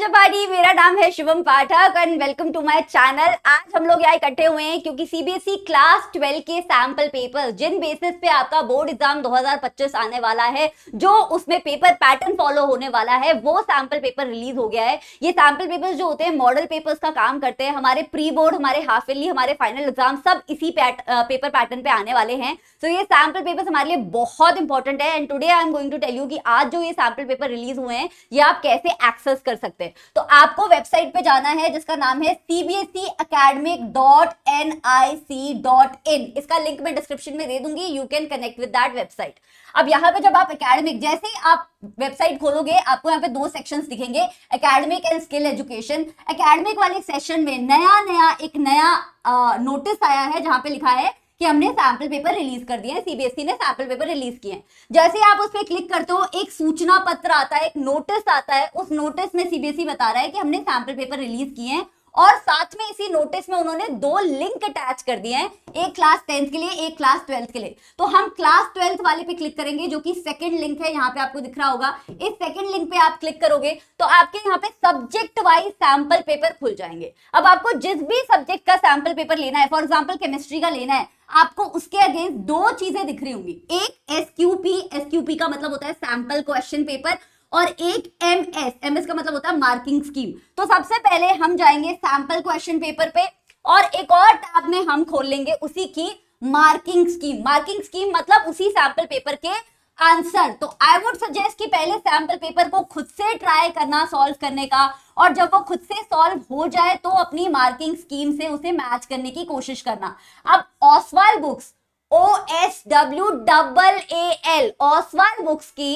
जबारी मेरा नाम है Shivam Pathak and welcome to my channel आज हम लोग यहाँ इकट्ठे हुए हैं क्योंकि सीबीएसई क्लास 12 के सैंपल पेपर जिन बेसिस पे आपका बोर्ड एग्जाम 2025 आने वाला है जो उसमें पेपर पैटर्न फॉलो होने वाला है वो सैंपल पेपर रिलीज हो गया है ये सैंपल पेपर जो होते हैं मॉडल पेपर्स का काम करते हैं हमारे प्री बोर्ड हमारे हाफ ईयरली हमारे फाइनल एग्जाम सब इसी पैट, पेपर पैटर्न पे आने वाले हैं सो so ये सैंपल पेपर हमारे लिए बहुत इंपॉर्टेंट है and today I am going to tell you कि आज जो ये सैंपल पेपर रिलीज हुए हैं ये आप कैसे एक्सेस कर सकते हैं सकते तो आपको वेबसाइट पे जाना है जिसका नाम है C B S E academic dot N I C dot in इसका लिंक मैं डिस्क्रिप्शन में दे दूंगी you can connect with that website अब यहाँ पे जब आप अकेडमिक जैसे ही आप वेबसाइट खोलोगे आपको यहाँ पे दो सेक्शन दिखेंगे academic and skill education academic वाले सेशन में नया नया एक नया नोटिस आया है जहां पे लिखा है कि हमने सैंपल पेपर रिलीज कर दिया है सीबीएसई e ने सैंपल पेपर रिलीज किए हैं जैसे आप उस पर क्लिक करते हो एक सूचना पत्र आता है एक नोटिस आता है उस नोटिस में सीबीएसई e बता रहा है कि हमने सैंपल पेपर रिलीज किए हैं और साथ में इसी नोटिस में उन्होंने दो लिंक अटैच कर दिए हैं एक क्लास टेंथ के लिए एक क्लास ट्वेल्थ के लिए तो हम क्लास ट्वेल्थ वाले पे क्लिक करेंगे जो कि सेकंड लिंक है यहाँ पे आपको दिख रहा होगा इस सेकंड लिंक पे आप क्लिक करोगे तो आपके यहाँ पे सब्जेक्ट वाइज सैंपल पेपर खुल जाएंगे अब आपको जिस भी सब्जेक्ट का सैंपल पेपर लेना है फॉर एग्जाम्पल केमिस्ट्री का लेना है आपको उसके अगेंस्ट दो चीजें दिख रही होंगी एक S Q P S Q P का मतलब होता है सैंपल क्वेश्चन पेपर और एक एम एस एम एस का मतलब होता है मार्किंग स्कीम तो सबसे पहले हम जाएंगे सैंपल क्वेश्चन पेपर पे और एक और टैब में हम खोल लेंगे उसी की मार्किंग स्कीम मार्किंग स्कीम मतलब उसी सैंपल पेपर के आंसर तो आई वुड सजेस्ट कि पहले सैंपल पेपर को खुद से ट्राई करना सॉल्व करने का और जब वो खुद से सॉल्व हो जाए तो अपनी मार्किंग स्कीम से उसे मैच करने की कोशिश करना अब Oswaal books O S W double A L Oswaal books की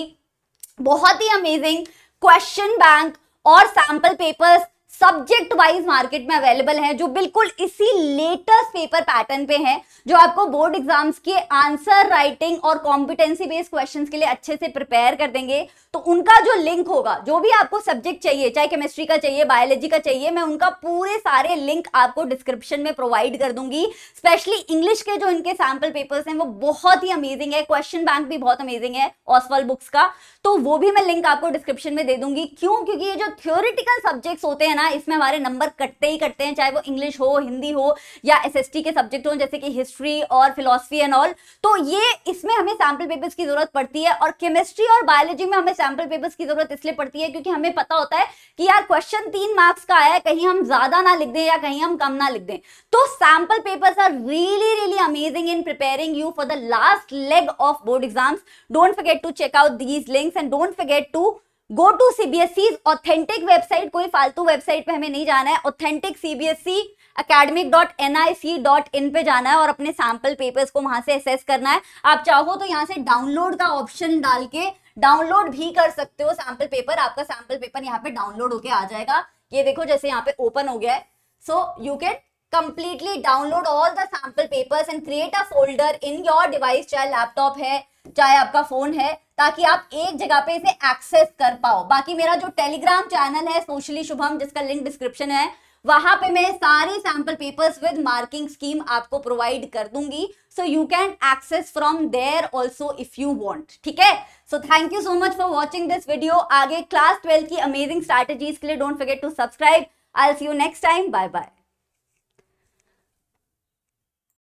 बहुत ही अमेजिंग क्वेश्चन बैंक और sample papers subject wise market में अवेलेबल है जो बिल्कुल इसी लेटेस्ट पेपर पैटर्न पे है जो आपको बोर्ड एग्जाम्स के आंसर राइटिंग और कॉम्पिटेंसी बेस्ड क्वेश्चंस के लिए अच्छे से प्रिपेयर कर देंगे तो उनका जो लिंक होगा जो भी आपको सब्जेक्ट चाहिए चाहे केमिस्ट्री का चाहिए बायोलॉजी का चाहिए मैं उनका पूरे सारे लिंक आपको डिस्क्रिप्शन में प्रोवाइड कर दूंगी स्पेशली इंग्लिश के जो इनके सैम्पल पेपर्स हैं वो बहुत ही अमेजिंग है क्वेश्चन बैंक भी बहुत अमेजिंग है ऑसवाल बुक्स का तो वो भी मैं लिंक आपको डिस्क्रिप्शन में दे दूंगी क्यों क्योंकि ये जो थ्योरिटिकल सब्जेक्ट्स होते हैं ना ना इसमें हमारे नंबर कटते ही कटते हैं चाहे वो इंग्लिश हो हिंदी हो या एसएसटी के सब्जेक्ट हो जैसे कि हिस्ट्री और फिलोसफी एंड ऑल तो ये इसमें हमें सैम्पल पेपर्स की जरूरत पड़ती है और केमिस्ट्री और बायोलॉजी में हमें सैम्पल पेपर्स की जरूरत इसलिए पड़ती है क्योंकि हमें पता होता है कि यार क्वेश्चन तीन मार्क्स का आया है कहीं हम ज्यादा ना लिख दें या कहीं हम कम ना लिख दें तो sample papers are really really amazing in preparing you for the last leg of board exams don't forget to check out these links and don't forget to go to CBSE authentic website कोई फालतू website पे हमें नहीं जाना है authentic CBSE academic dot N I C dot in पे जाना है और अपने सैंपल पेपर्स को वहां से एसेस करना है आप चाहो तो यहाँ से डाउनलोड का ऑप्शन डाल के डाउनलोड भी कर सकते हो सैंपल पेपर आपका सैंपल पेपर यहाँ पे डाउनलोड होके आ जाएगा ये देखो जैसे यहाँ पे ओपन हो गया है so you can completely download all the sample papers and create a folder in your device चाहे लैपटॉप है चाहे आपका फोन है ताकि आप एक जगह पे इसे एक्सेस कर पाओ बाकी मेरा जो टेलीग्राम चैनल है सोशली शुभम जिसका लिंक डिस्क्रिप्शन है वहां पे मैं सारे sample papers with marking scheme आपको प्रोवाइड कर दूंगी so you can access from there also if you want ठीक है so thank you so much for watching this video आगे क्लास ट्वेल्व की अमेजिंग स्ट्रैटेजीज के लिए don't forget to subscribe I see you next time bye bye